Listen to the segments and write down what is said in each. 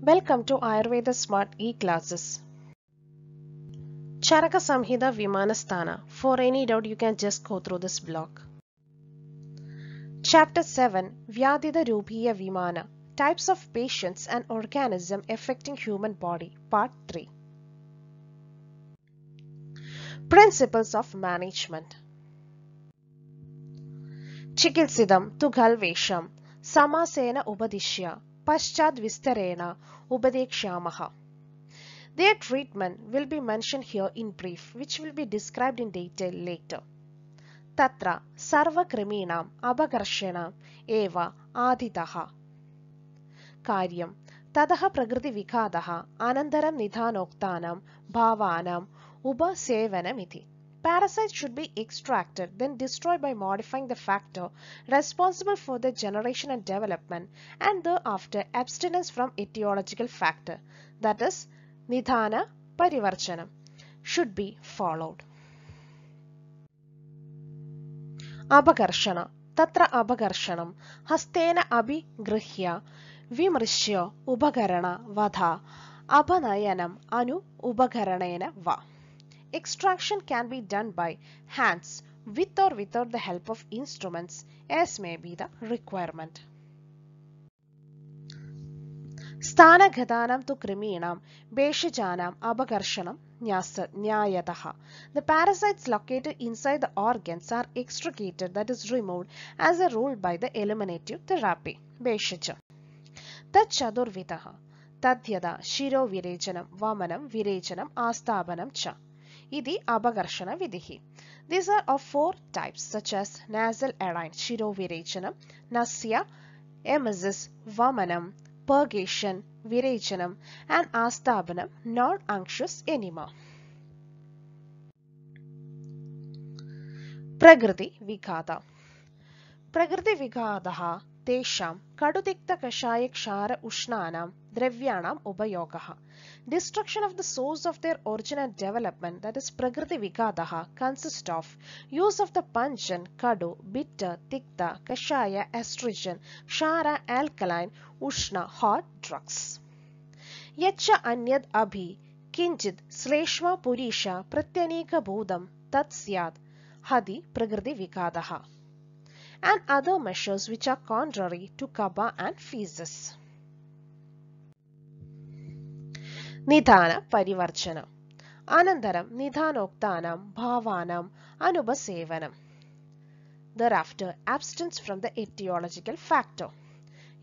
Welcome to Ayurveda Smart e-classes. Charaka Samhita Vimanasthana. For any doubt you can just go through this block. Chapter 7 Vyadida Rubiya Vimana Types of Patients and Organism Affecting Human Body Part 3 Principles of Management Chikilsidam tu galvesham samasena upadishya पश्चात विस्तरेण उपदेक्ष्यामः Their treatment will be mentioned here in brief, which will be described in detail later. Tatra sarva kriminam തത്ര സർവകൃമീണാം അപകർഷണം ഏവ ആദിതഃ കാര്യം തതഃ പ്രകൃതിവിഘാതഃ അനന്തരം നിധാനോക്താനം ഭാവാനം iti. Parasites should be extracted, then destroyed by modifying the factor responsible for their generation and development and thereafter abstinence from etiological factor, that is, nidhana parivarchanam, should be followed. അപകർഷണ tatra അപകർഷണം hastena abhi ഗൃഹ്യ വിമൃശ്യ ഉപകരണ വധ അപനയനം anu ഉപകരണേന Va Extraction can be done by hands with or without the help of instruments as may be the requirement. Stana സ്ഥാനഗതാനം തു ക്രിമീണാം ഭേഷജാനാം അപകർഷണം nyayataha. The parasites located inside the organs are extricated that is removed as a rule by the eliminative therapy. Beshija. Tachadurvitaha. Tadyada, shiro virejanam, vamanam, virejanam, astabanam cha. ഇതി അപകർഷണ വിധി these are of four types such as nasal errhine ശിരോവിരേചനം നസ്യ emesis വമനം purgation വിരേചനം and ആസ്ഥാപനം non unctuous enema പ്രകൃതി വിഘാത പ്രകൃതി വിഘാത തേഷാം കടുതിക്ത കഷായ ക്ഷാര ഉഷ്ണാനാം Dravyanam Destruction of the source of their origin and development, that is Prakriti Vikadaha, consists of use of the Panchan, Kadu, Bitter, Tikta, Kashaya, Estrogen, Shara, Alkaline, Ushna, hot drugs. Yacha Anyad Abhi, Kinchit, Sleshma Purisha, Pratyanika Bodham, Tatsyad, Hadi, Prakriti Vikadaha and other measures which are contrary to Kaba and Phesus. Nidana Parivarchana Anandaram Nidhanoktanam Bhavanam Anubasevanam. Thereafter, abstinence from the etiological factor.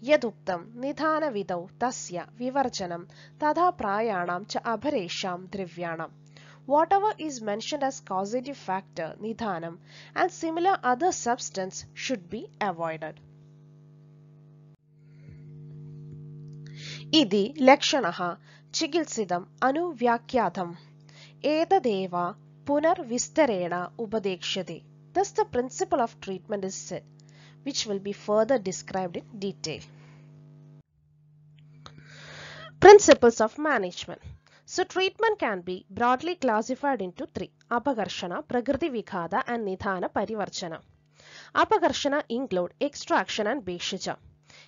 Yaduktam Nidhana Vidau Tasya Vivarchanam tadha Prayanam Cha Abharesham Drivyanam. Whatever is mentioned as causative factor, Nidhanam, and similar other substance should be avoided. Idi Lakshanaha ചികിത്സിതം അനുവ്യാഖ്യാതം ഏതദേവ പുനർവിസ്തരേണ ഉപദേക്ഷ്യതേ Thus, the principle of treatment is said, which will be further described in detail. Principles of management. So, treatment can be broadly classified into three. Apagarshana, Prakriti and Nidhana Parivarchana. Apagarshana include extraction and Beshija.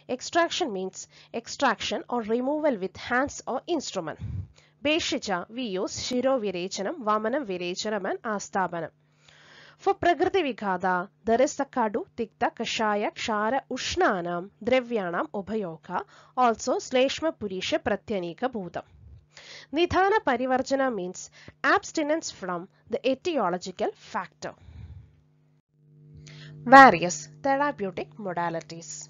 Extraction means extraction or removal with hands or instrument. Beshicha, we use Shiro Virachanam, Vamanam and Astabanam. For Prakriti vikada, there is the Kadu, Tikta, Kashaya, Kshara, Ushnanam, Drevyanam, Ubhayoka, also Sleshma Purisha Pratyanika Bhutam. Nithana Parivarjana means abstinence from the etiological factor. Various therapeutic modalities.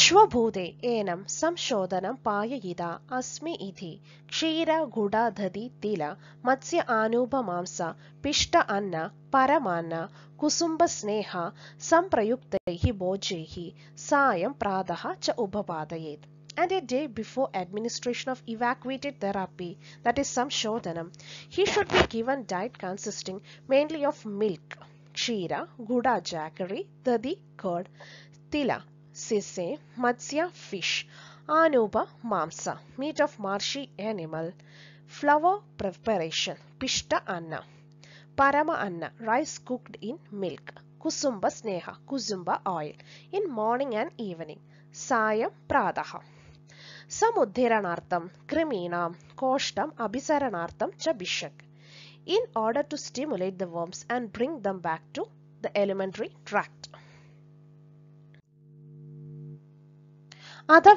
एनम संशोधन संशोधनं अस्मी क्षीर good दधि तिल मत्स्य आनुपमांस पिष्ट अन्न परमान्न कुसुम्बस्नेह संप्रयुक्त भोजैः साय प्रातः च उपपादयेत् and a day before administration of evacuated therapy, that is Samshodhanam, he should be given diet consisting mainly of milk, chira, guda jaggery, dadi, curd, tila, sese, matsya fish, anuba mamsa, meat of marshy animal, flour preparation, pishta anna, parama anna, rice cooked in milk, kusumba sneha, kusumba oil, in morning and evening, sayam pradaha. സമുദ്ധരണാർത്ഥം ക്രിമീണാം കോഷ്ടം അഭിസരണാർത്ഥം chabishak. In order to stimulate the worms and bring them back to the elementary tract.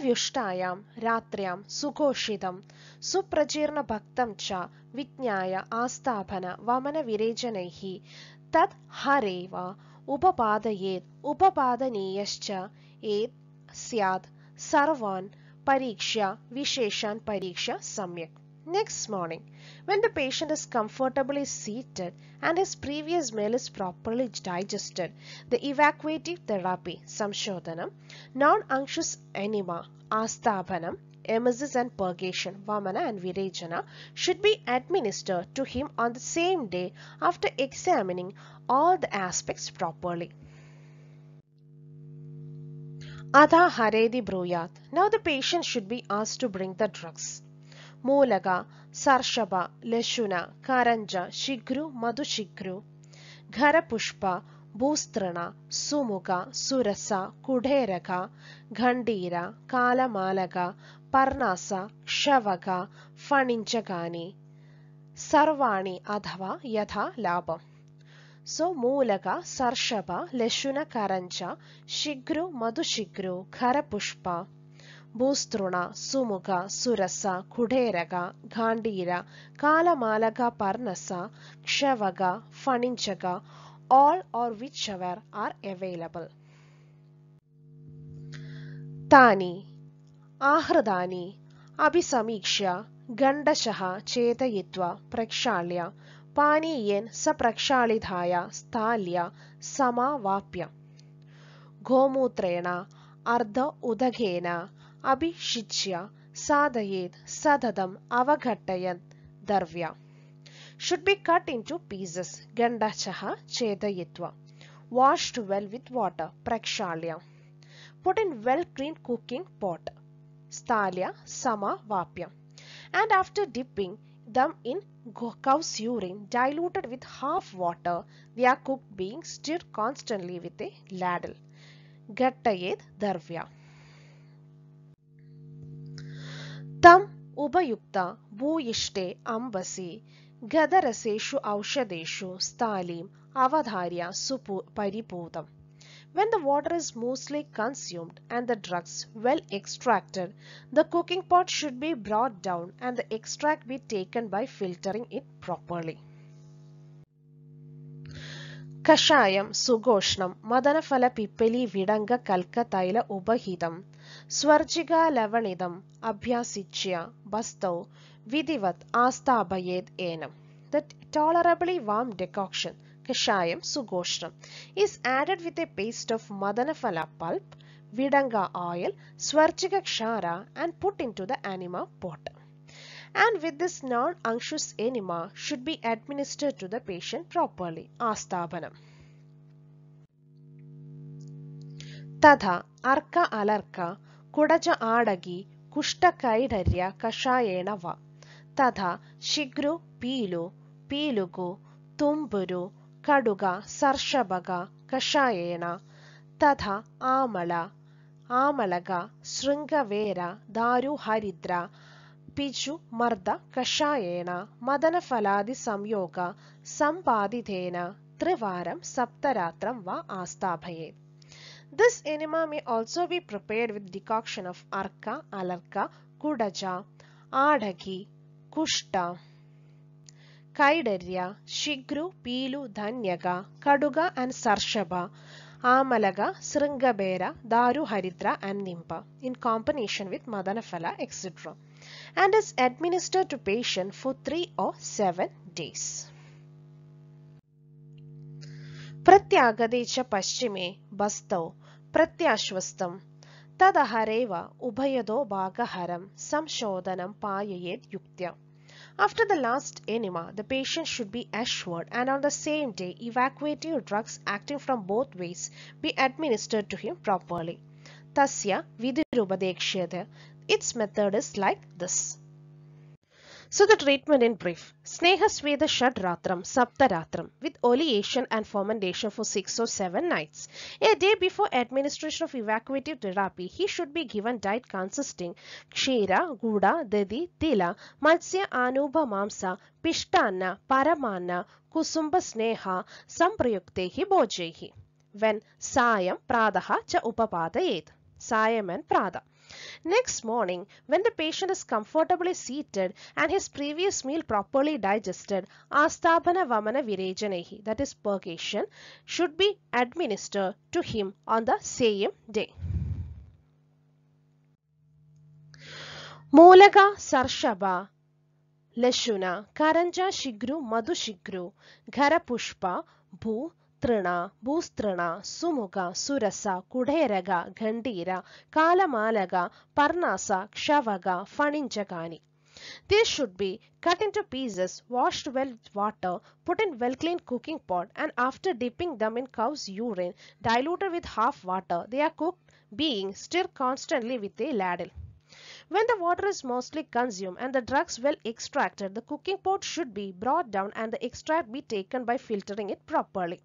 व्युष्टायां रात्र्यां सुघोषितं सुप्रचीर्णभक्तं च विज्ञाय वमनविरेचनैः तत् हरेव उपपादयेत् उपपादनीयश्च एत् स्यात् सर्वान् परीक्ष्य विशेषान् परीक्ष्य सम्यक् Next morning, when the patient is comfortably seated and his previous meal is properly digested, the evacuative therapy, samshodhanam, non-anxious enema, asthabhanam, emesis and purgation, vamana and virajana, should be administered to him on the same day after examining all the aspects properly. Adha haredi bruyat. Now the patient should be asked to bring the drugs. ಮೂಲಗ ಸರ್ಷಭ ಲಶುನ ಕರಂಜ ಶಿಘ್ರು ಮಧುಶಿಘ್ರು ಘರಪುಷ್ಪ ಭೂಸ್ತ್ರಣ ಸುಮುಖ ಸುರಸ ಕುಡೇರಕ ಘಂಡೀರ ಕಾಲಮಾಲಗ ಪರ್ಣಾಸ ಶವಕ ಫಣಿಂಚಗಾನಿ ಸರ್ವಾಣಿ ಅಥವಾ ಯಥಾ ಲಾಭ ಸೊ ಮೂಲಕ ಸರ್ಷಭ ಲಶುನ ಕರಂಜ ಶಿಘ್ರು ಮಧುಶಿಘ್ರು ಖರಪುಷ್ಪ ഭൂസ്തൃണ സുമുഖ സുരസ കുടേരക ഖാണ്ഡീര കാലമാലക പർണസ ക്ഷവക ഫണിഞ്ചക all or whichever are available താനി ആഹൃതാനി അഭിസമീക്ഷ്യ ഗണ്ഡശഃ ചേതയിത്വ പ്രക്ഷാള്യ പാനീയൻ സപ്രക്ഷാളിതായ സ്ഥാല്യ സമാവാപ്യ ഗോമൂത്രേണ അർദ്ധ ഉദകേന abhishijya sadayet sadadam avaghattayan darvya should be cut into pieces gandachaha chedayitva washed well with water prakshalya put in well clean cooking pot stalya samavapya and after dipping them in cow's urine diluted with half water they are cooked being stirred constantly with a ladle gattayed darvya ತಂ ಉಪಯುಕ್ತ ಭೂಯಿಷ್ಟೆ ಅಂಬಸಿ ಗದರಸೇಷು ಔಷಧೇಶು ಸ್ಥಾಲೀಂ avadharya pariputam. When the water is mostly consumed and the drugs well extracted, the cooking pot should be brought down and the extract be taken by filtering it properly. sugoshnam സുഗോഷ്ണം മദനഫല vidanga kalka taila ubahidam. Swarjiga lavanidam, abhyasichya, basto, vidivat, astabayed enam. The tolerably warm decoction, kashayam, sugoshram, is added with a paste of madanafala pulp, vidanga oil, swarjiga kshara, and put into the anima pot. And with this non anxious enema should be administered to the patient properly. Astabanam. Tada arka alarka, കുടജ ആടകി കുഷ്ടകൈഢര്യ കഷായേണ വ തഥ ശിഗ്രു പീലു പീലുകു തുമ്പുരു കടുക സർഷഭക കഷായേണ തഥ ആമള ആമളക ശൃംഗവേര ദാരുഹരിദ്ര പിജു മർദ്ദ കഷായേണ മദനഫലാദി സംയോഗ സമ്പാദിതേന ത്രിവാരം സപ്തരാത്രം വ ആസ്ഥാപയേത് This enema may also be prepared with decoction of arka, alarka, kudaja, adagi, kushta, kaidarya, shigru, pilu, dhanyaga, kaduga and sarshaba, amalaga, sringabera, daru haridra and nimpa in combination with madanaphala etc. and is administered to patient for 3 or 7 days. Pratyagadecha च पश्चिमे प्रत्याश्वस्तम् तदहरेव उभयदो भागहरं samshodhanam payayet yuktya. After the last enema, the patient should be assured and on the same day evacuative drugs acting from both ways be administered to him properly. Tasya vidirubadekshayate. Its method is like this. So the treatment in brief. Sneha Sveda Shadratram, ratram, with oleation and fomentation for 6 or 7 nights. A day before administration of evacuative therapy, he should be given diet consisting Kshira, Guda, Dadi, Tila, Matsya Anubha Mamsa, Pishtana, Paramana, Kusumba Sneha, Samprayuktehi Bojehi. When Sayam, Pradaha, Cha Upapadayet. Sayam and Prada. Next morning, when the patient is comfortably seated and his previous meal properly digested, Asthapana Vamana Virajanehi, that is purgation, should be administered to him on the same day. ಮೂಲಗ ಸರ್ಷಭ ಲಶುನ ಕರಂಜ Shigru, ಮಧುಶಿಗ್ರು ಘರಪುಷ್ಪ ಭೂ ಮಿತ್ರಣ ಭೂಸ್ತೃಣ Sumukha ಸುರಸ ಕುಡೇರಗ ಘಂಡೀರ ಕಾಲಮಾಲಗ ಪರ್ಣಾಸ ಕ್ಷವಗ ಫಣಿಂಜಕಾನಿ These should be cut into pieces, washed well with water, put in well-cleaned cooking pot and after dipping them in cow's urine, diluted with half water, they are cooked being stirred constantly with a ladle. When the water is mostly consumed and the drugs well extracted, the cooking pot should be brought down and the extract be taken by filtering it properly.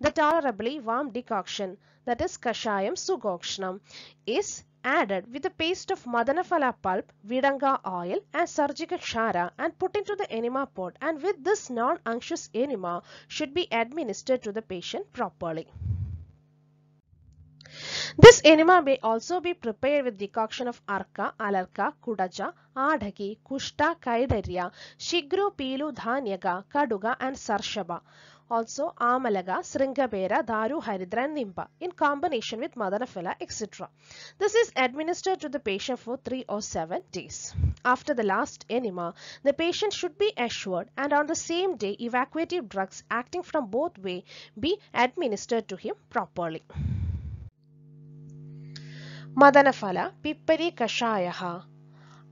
The tolerably warm decoction that is Kashayam Sugokshnam is added with a paste of Madanaphala pulp, Vidanga oil and Sarjika Kshara and put into the enema pot and with this non anxious enema should be administered to the patient properly. This enema may also be prepared with decoction of arka, alarka, kudaja, adhaki, kushta, kaidarya, shigru, pilu, dhanyaga, kaduga and sarshaba also Amalaga, Sringabera, Daru, Haridra and Nimba in combination with Madanaphala etc. This is administered to the patient for 3 or 7 days. After the last enema, the patient should be assured and on the same day evacuative drugs acting from both way be administered to him properly. മദനഫല പിപ്പരി കഷായ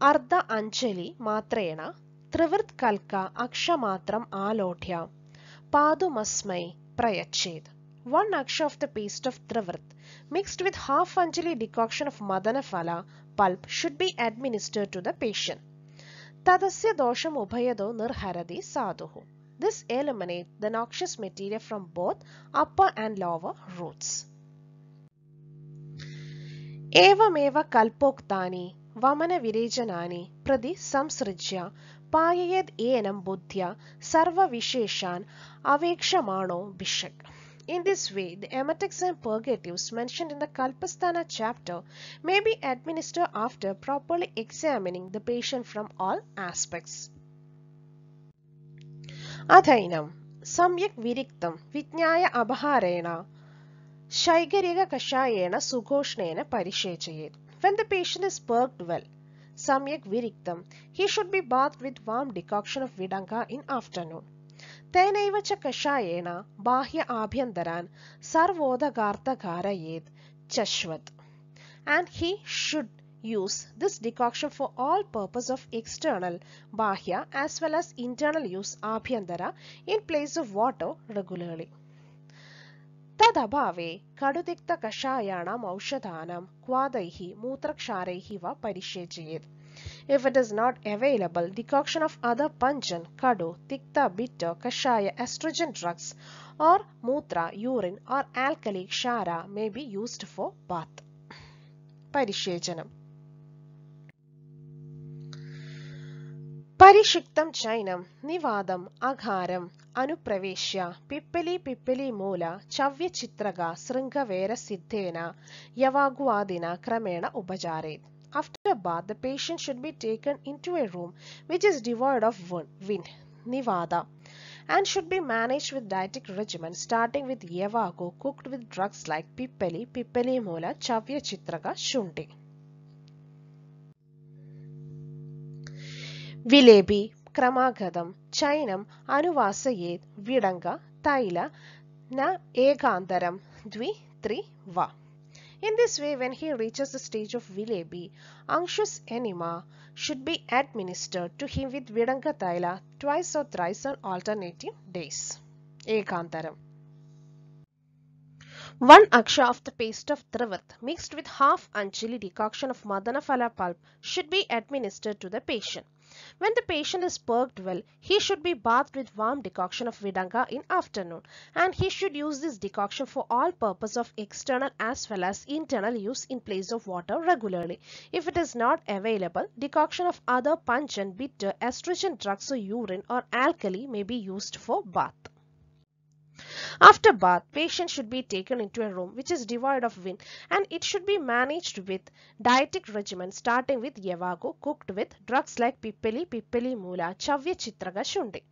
അർദ്ധ anjali matrena ത്രിവൃത് കൽക്ക അക്ഷമാത്രം ആലോഢ്യ Padumasmai Prayachet. 1 aksha of the paste of Dravrat mixed with half anjali decoction of Madanaphala pulp should be administered to the patient. Tadasya dosham ubhayado nirharadi sadhuhu. This eliminates the noxious material from both upper and lower roots. एवमेव कल्पोक्तानि वमनविरेचनानि प्रति संसृज्य പായയത് ഏനം ബുദ്ധ്യ സർവവിശേഷാൻ അവേക്ഷമാണോ ഭിഷക് In this way, the emetics and purgatives mentioned in the Kalpasthana chapter may be administered after properly examining the patient from all aspects. Adhainam Samyak Viriktam Vijnaya Abharena Shaigariga Kashayena Sugoshneena Parishechayet When the patient is purged well, Samyak Viriktam. He should be bathed with warm decoction of Vidanga in afternoon. തേനൈവ bahya കഷായേണ sarvoda gartha സർവോദഗാർത്തകാരയേത് ചശ്വത് And he should use this decoction for all purpose of external bahya as well as internal use apyandara in place of water regularly. तदभावे कडुदिग्धकषायाणाम् औषधानां क्वादैः मूत्रक्षारैः वा परिसेचयेत् If it is not available, decoction of other panjan, kadu, tikta, bitter, kashaya, estrogen drugs or mutra, urine or alkali, kshara may be used for bath. Parishyajanam Parishiktam chainam, nivadam, agharam, अनुप्रवेश्य पिप्पलीपिप्पलीमूल चव्यचित्रगा सिद्धेन यवागुआदिना क्रमेण उपचारेत् After a bath, the patient should be taken into a room which is devoid of wind, Nivada, and should be managed with dietic regimen starting with Yevago cooked with drugs like Pippali, Pippali Mola, Chavya Chitraga, shundi. Vilebi, ക്രമാഗതം ചൈനം അനുവാസയേത് വിടങ്ക തൈല ന ഏകാന്തരം ദ്വി Tri, Va. In this way, when he reaches the stage of Vilebi, anxious enema should be administered to him with Vidanga Thaila twice or thrice on alternate days. Ekantaram. One aksha of the paste of Dravat mixed with half chilly decoction of phala pulp should be administered to the patient. When the patient is perked well, he should be bathed with warm decoction of Vidanga in afternoon and he should use this decoction for all purpose of external as well as internal use in place of water regularly. If it is not available, decoction of other pungent, bitter, astringent drugs or urine or alkali may be used for bath. After bath, patient should be taken into a room which is devoid of wind and it should be managed with dietic regimen starting with Yevago cooked with drugs like Pippali, Pippali Mula, Chavya Chitraga Shundi.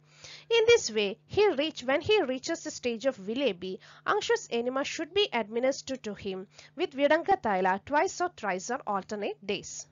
In this way, he reach, when he reaches the stage of Vilebi, anxious enema should be administered to him with Vidanga Thaila twice or thrice on alternate days.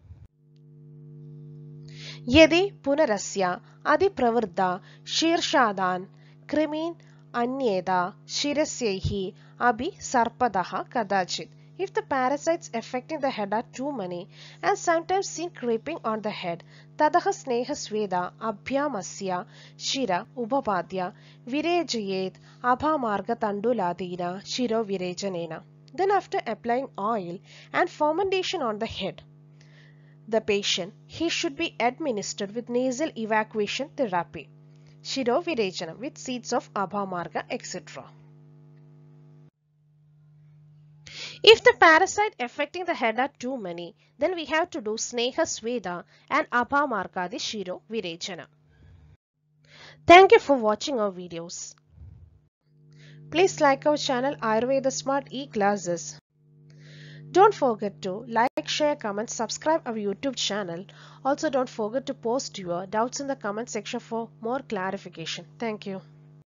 punarasya, adi अधिप्रवृद्धा शीर्षादान् krimin अन्येदा shirasyaihi abhi sarpadaha kadachit. If the parasites affecting the head are too many and sometimes seen creeping on the head, tadaha sneha sveda abhyamasya shira upapadya virejayet abhamarga tanduladina shiro virejanena. Then after applying oil and fermentation on the head, the patient, he should be administered with nasal evacuation therapy. Shirovirachanam with seeds of Abhamarga etc. If the parasite affecting the head are too many, then we have to do Sneha Sveda and Abhamargadi Shiro Virechana. Thank you for watching our videos. Please like our channel Ayurveda Smart e-classes don't forget to like, share, comment, subscribe our YouTube channel. Also don't forget to post your doubts in the comment section for more clarification. Thank you.